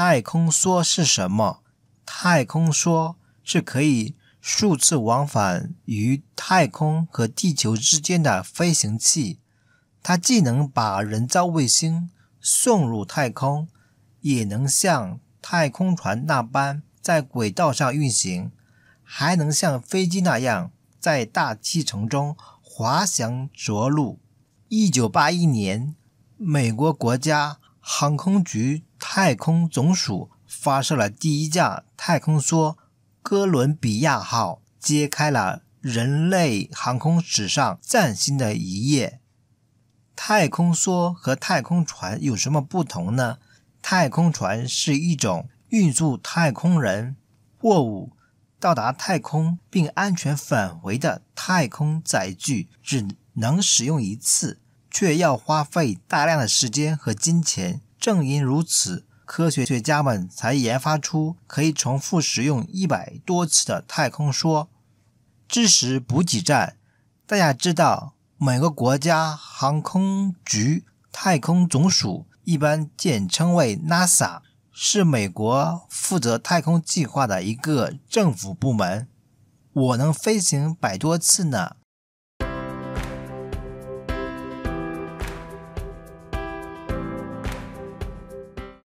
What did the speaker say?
太空梭是什么？太空梭是可以数次往返于太空和地球之间的飞行器，它既能把人造卫星送入太空，也能像太空船那般在轨道上运行，还能像飞机那样在大气层中滑翔着陆。一九八一年，美国国家航空局。太空总署发射了第一架太空梭哥伦比亚号，揭开了人类航空史上崭新的一页。太空梭和太空船有什么不同呢？太空船是一种运送太空人、货物到达太空并安全返回的太空载具，只能使用一次，却要花费大量的时间和金钱。正因如此。科学学家们才研发出可以重复使用一百多次的太空梭，知识补给站。大家知道，每个国家航空局太空总署一般简称为 NASA，是美国负责太空计划的一个政府部门。我能飞行百多次呢。